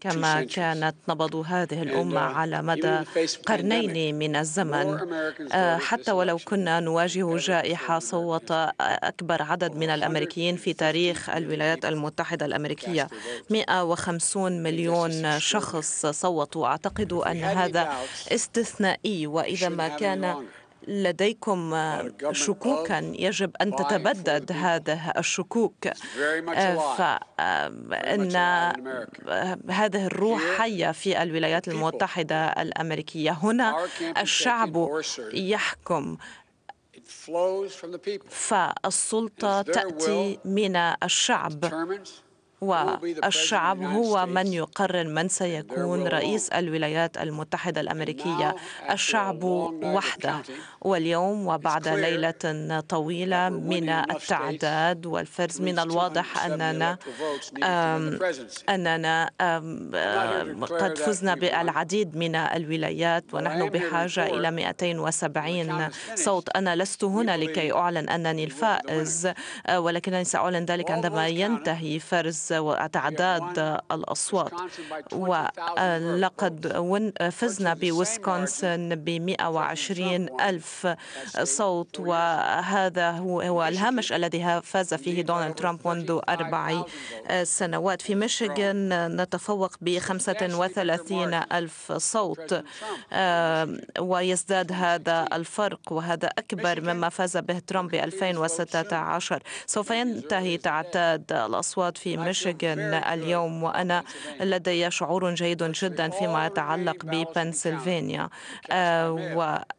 كما كانت نبض هذه الأمة uh, على مدى قرنين من الزمن آه، حتى ولو كنا نواجه جائحة صوت أكبر عدد من الأمريكيين في تاريخ الولايات المتحدة الأمريكية 150 مليون شخص صوتوا أعتقد أن هذا استثنائي وإذا ما كان لديكم شكوكا يجب أن تتبدد هذه الشكوك آه، فإن آه، هذه الروح حية في الولايات المتحدة الأمريكية هنا الشعب يحكم فالسلطة تأتي من الشعب والشعب هو من يقرر من سيكون رئيس الولايات المتحدة الأمريكية الشعب وحده واليوم وبعد ليلة طويلة من التعداد والفرز من الواضح أننا أننا قد فزنا بالعديد من الولايات ونحن بحاجة إلى 270 صوت أنا لست هنا لكي أعلن أنني الفائز ولكنني سأعلن ذلك عندما ينتهي فرز وتعداد الأصوات ولقد فزنا بويسكونسن ب 120 ألف صوت وهذا هو الهامش الذي فاز فيه دونالد ترامب منذ أربع سنوات في ميشيغان نتفوق ب 35 ألف صوت آه، ويزداد هذا الفرق وهذا أكبر مما فاز به ترامب ب 2016 سوف ينتهي تعداد الأصوات في ميشيغان ميشيغان اليوم وأنا لدي شعور جيد جدا فيما يتعلق ببنسلفانيا آه،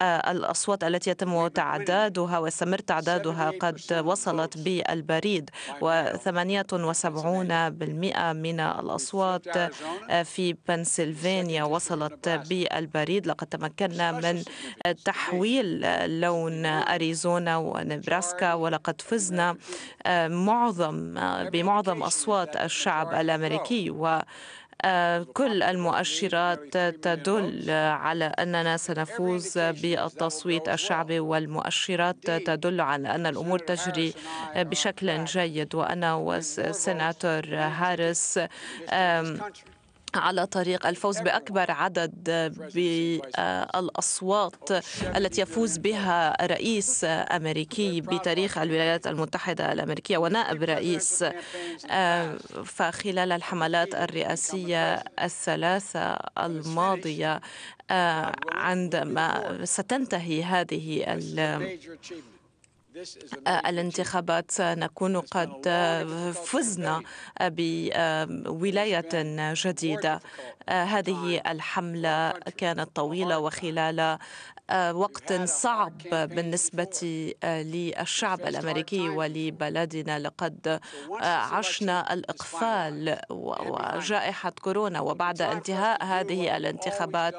والأصوات التي يتم تعدادها ويستمر تعدادها قد وصلت بالبريد و78% من الأصوات في بنسلفانيا وصلت بالبريد لقد تمكنا من تحويل لون أريزونا ونبراسكا ولقد فزنا آه، معظم بمعظم أصوات الشعب الأمريكي و كل المؤشرات تدل على أننا سنفوز بالتصويت الشعبي والمؤشرات تدل على أن الأمور تجري بشكل جيد وأنا والسناتور هارس على طريق الفوز بأكبر عدد بالأصوات آه، التي يفوز بها رئيس أمريكي بتاريخ الولايات المتحدة الأمريكية ونائب رئيس آه، فخلال الحملات الرئاسية الثلاثة الماضية آه، عندما ستنتهي هذه آه، الانتخابات سنكون قد آه، فزنا بولاية جديدة آه، هذه الحملة كانت طويلة وخلال وقت صعب بالنسبة للشعب الأمريكي ولبلدنا لقد عشنا الإقفال وجائحة كورونا وبعد انتهاء هذه الانتخابات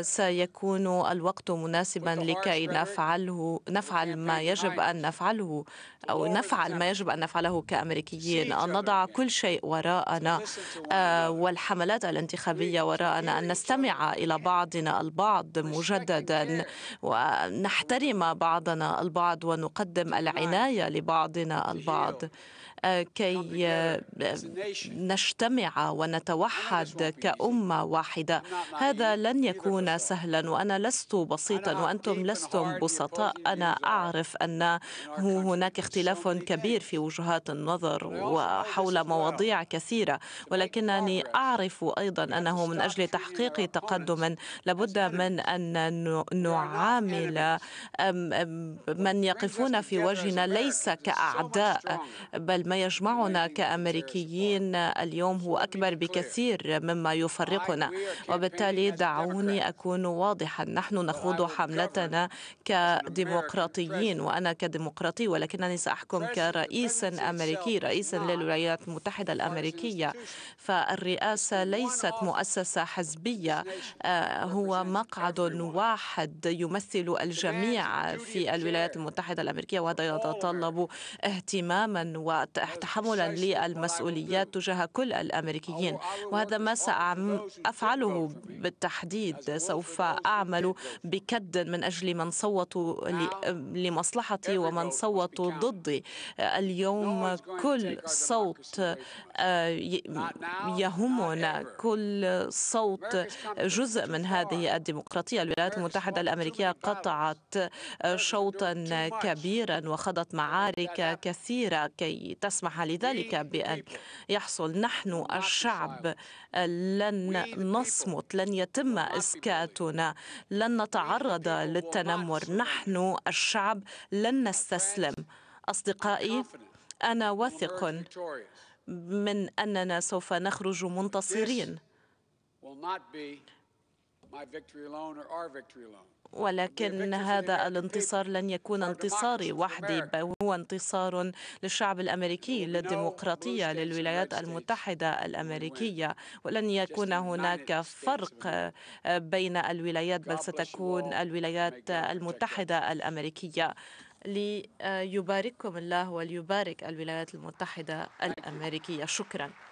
سيكون الوقت مناسبا لكي نفعله نفعل ما يجب يجب أن نفعله أو نفعل ما يجب أن نفعله كأمريكيين أن نضع كل شيء وراءنا آه، والحملات الانتخابية وراءنا أن نستمع إلى بعضنا البعض مجددا ونحترم بعضنا البعض ونقدم العناية لبعضنا البعض كي آه، نجتمع ونتوحد كأمة واحدة هذا لن يكون سهلا وأنا لست بسيطا وأنتم لستم بسطاء أنا أعرف أن هناك اختلاف كبير في وجهات النظر وحول مواضيع كثيرة ولكنني أعرف أيضا أنه من أجل تحقيق تقدم لابد من أن نعامل من يقفون في وجهنا ليس كأعداء بل ما يجمعنا كأمريكيين اليوم هو أكبر بكثير مما يفرقنا وبالتالي دعوني أكون واضحا نحن نخوض حملتنا كديمقراطيين وأنا كديمقراطي ولكنني سأحكم كرئيس أمريكي رئيس للولايات المتحدة الأمريكية فالرئاسة ليست مؤسسة حزبية آه، هو مقعد واحد يمثل الجميع في الولايات المتحدة الأمريكية وهذا يتطلب اهتماما وت تحملا للمسؤوليات تجاه كل الأمريكيين وهذا ما سأفعله بالتحديد سوف أعمل بكد من أجل من صوتوا لمصلحتي ومن صوتوا ضدي اليوم كل صوت آه، يهمنا كل صوت جزء من هذه الديمقراطية الولايات المتحدة الأمريكية قطعت آه، شوطا كبيرا وخضت معارك كثيرة كي يسمح لذلك بأن يحصل نحن الشعب لن نصمت لن يتم إسكاتنا لن نتعرض للتنمر نحن الشعب لن نستسلم أصدقائي أنا واثق من أننا سوف نخرج منتصرين ولكن هذا الانتصار لن يكون انتصاري وحدي بل هو انتصار للشعب الامريكي للديمقراطيه للولايات المتحده الامريكيه ولن يكون هناك فرق آه، بين الولايات بل ستكون الولايات المتحده الامريكيه ليبارككم الله وليبارك الولايات المتحده الامريكيه شكرا